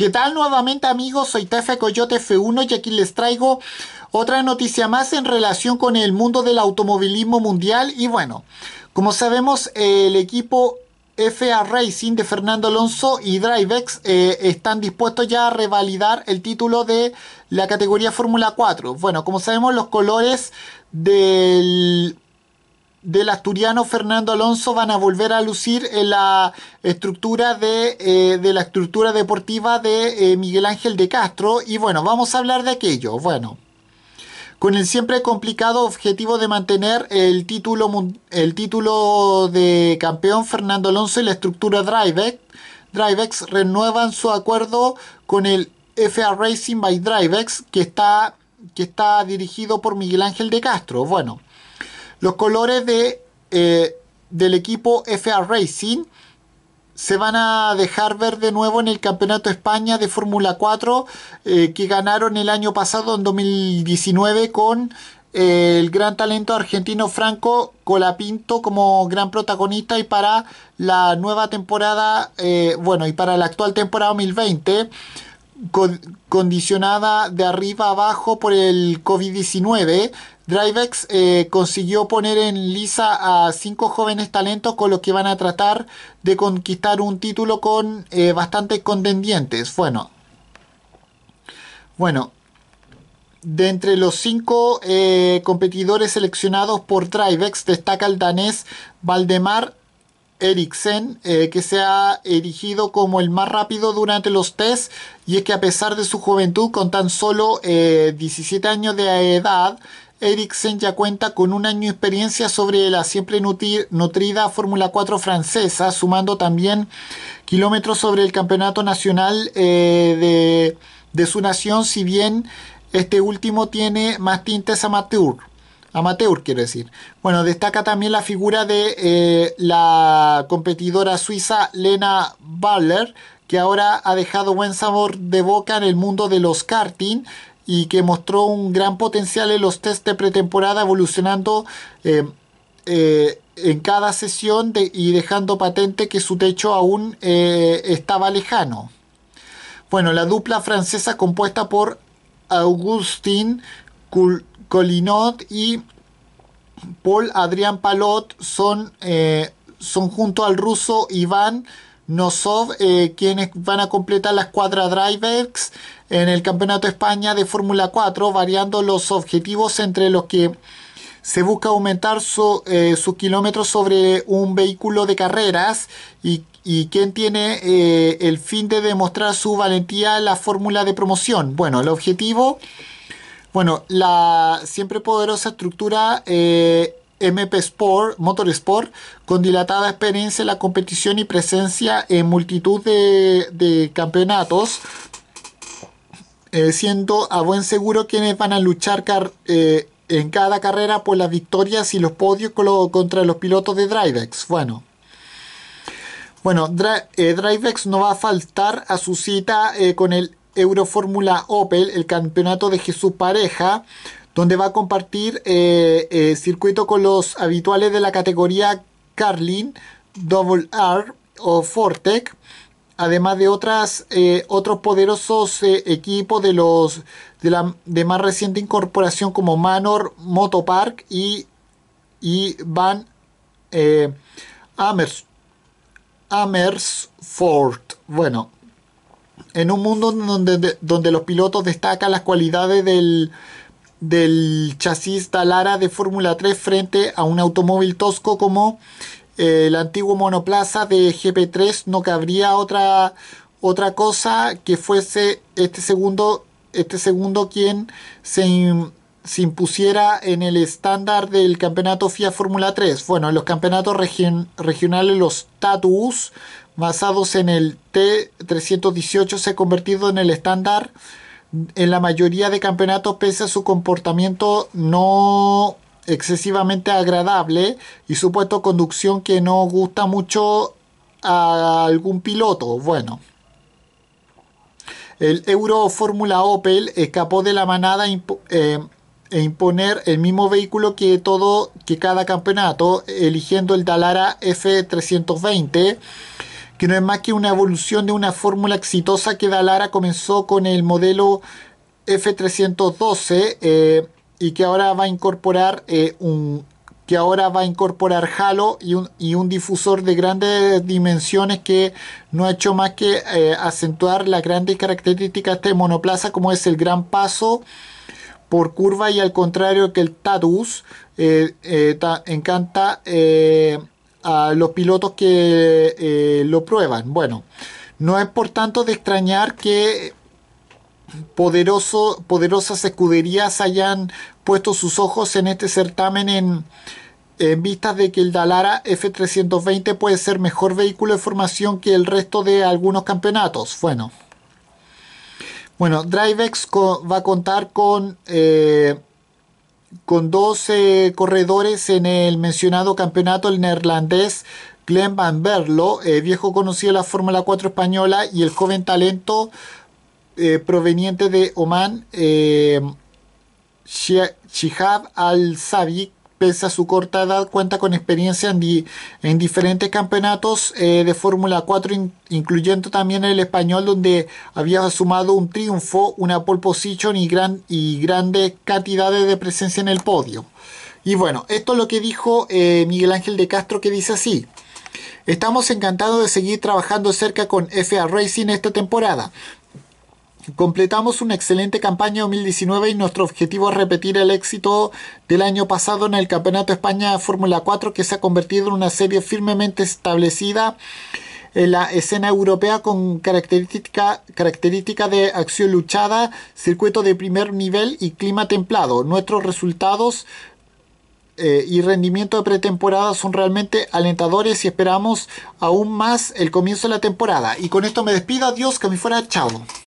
¿Qué tal nuevamente amigos? Soy Tefe Coyote F1 y aquí les traigo otra noticia más en relación con el mundo del automovilismo mundial y bueno, como sabemos el equipo FA Racing de Fernando Alonso y Drivex eh, están dispuestos ya a revalidar el título de la categoría Fórmula 4. Bueno, como sabemos los colores del del asturiano Fernando Alonso van a volver a lucir en la estructura de, eh, de la estructura deportiva de eh, Miguel Ángel de Castro y bueno, vamos a hablar de aquello, bueno con el siempre complicado objetivo de mantener el título, el título de campeón Fernando Alonso y la estructura Drivex. Drivex renuevan su acuerdo con el FA Racing by Drivex que está, que está dirigido por Miguel Ángel de Castro. Bueno, los colores de, eh, del equipo FA Racing se van a dejar ver de nuevo en el Campeonato España de Fórmula 4 eh, que ganaron el año pasado, en 2019, con eh, el gran talento argentino Franco Colapinto como gran protagonista y para la nueva temporada, bueno, y para la actual temporada 2020 condicionada de arriba abajo por el COVID-19, DriveX eh, consiguió poner en lisa a cinco jóvenes talentos con los que van a tratar de conquistar un título con eh, bastantes contendientes. Bueno, bueno, de entre los cinco eh, competidores seleccionados por Drivex... destaca el danés Valdemar Eriksen, eh, que se ha erigido como el más rápido durante los test, y es que a pesar de su juventud, con tan solo 17 eh, años de edad, Eriksen ya cuenta con un año de experiencia sobre la siempre nutrida Fórmula 4 francesa, sumando también kilómetros sobre el campeonato nacional eh, de, de su nación, si bien este último tiene más tintes amateur amateur quiero decir. Bueno, destaca también la figura de eh, la competidora suiza Lena Baller, que ahora ha dejado buen sabor de boca en el mundo de los karting y que mostró un gran potencial en los test de pretemporada evolucionando eh, eh, en cada sesión y dejando patente que su techo aún estaba lejano. Bueno, la dupla francesa compuesta por Augustin Colinot y Paul Adrián Palot son, eh, son junto al ruso Iván Nosov eh, quienes van a completar la Escuadra drivers en el Campeonato España de Fórmula 4, variando los objetivos entre los que se busca aumentar su, eh, sus kilómetros sobre un vehículo de carreras y, y quien tiene el fin de demostrar su valentía en la fórmula de promoción. Bueno, el objetivo bueno, la siempre poderosa estructura eh, MP Sport, Motorsport, con dilatada experiencia en la competición y presencia en multitud de, campeonatos, eh, siendo a buen seguro quienes van a luchar eh, en cada carrera por las victorias y los podios contra los pilotos de Drivex. Bueno. Bueno, Drivex no va a faltar a su cita con el Eurofórmula Opel, el campeonato de Jesús Pareja, donde va a compartir eh, eh, circuito con los habituales de la categoría Carlin, Double R o Fortec, además de otras, eh, otros poderosos equipos de, los, de, la, de más reciente incorporación como Manor, Motopark y, y Van Amers, Ford Bueno, en un mundo donde, donde los pilotos destacan las cualidades del, chasis Talara de Fórmula 3 frente a un automóvil tosco como eh, el antiguo monoplaza de GP3 no cabría otra otra cosa que fuese este segundo este segundo quien se, se impusiera en el estándar del campeonato FIA Fórmula 3. Bueno, en los campeonatos regionales los TATUs basados en el T318 se ha convertido en el estándar en la mayoría de campeonatos pese a su comportamiento no excesivamente agradable y supuesto conducción que no gusta mucho a algún piloto. Bueno, el Euro Fórmula Opel escapó de la manada eh, e imponer el mismo vehículo que todo que cada campeonato, eligiendo el Dalara F320, que no es más que una evolución de una fórmula exitosa que Dalara comenzó con el modelo F312 eh, y que ahora va a incorporar eh, un que ahora va a incorporar halo y un, difusor de grandes dimensiones que no ha hecho más que eh, acentuar las grandes características de monoplaza como es el gran paso por curva y al contrario que el Tadus eh, eh, encanta eh, a los pilotos que lo prueban. Bueno, no es por tanto de extrañar que poderosas escuderías hayan puesto sus ojos en este certamen en, en vistas de que el Dalara F320 puede ser mejor vehículo de formación que el resto de algunos campeonatos. Bueno. Bueno, DriveX va a contar con, eh, con dos corredores en el mencionado campeonato, el neerlandés Glenn Van Berlo, eh, viejo conocido de la Fórmula 4 española, y el joven talento eh, proveniente de Oman, Shihab Al-Sabi, pese a su corta edad, cuenta con experiencia en, diferentes campeonatos eh, de Fórmula 4, incluyendo también el español, donde había sumado un triunfo, una pole position y, gran y grandes cantidades de presencia en el podio. Y bueno, esto es lo que dijo eh, Miguel Ángel de Castro, que dice así. Estamos encantados de seguir trabajando cerca con FA Racing esta temporada. Completamos una excelente campaña 2019 y nuestro objetivo es repetir el éxito del año pasado en el Campeonato España Fórmula 4 que se ha convertido en una serie firmemente establecida en la escena europea con característica, característica de acción luchada, circuito de primer nivel y clima templado. Nuestros resultados eh, y rendimiento de pretemporada son realmente alentadores y esperamos aún más el comienzo de la temporada. Y con esto me despido, adiós, que me fuera, chao.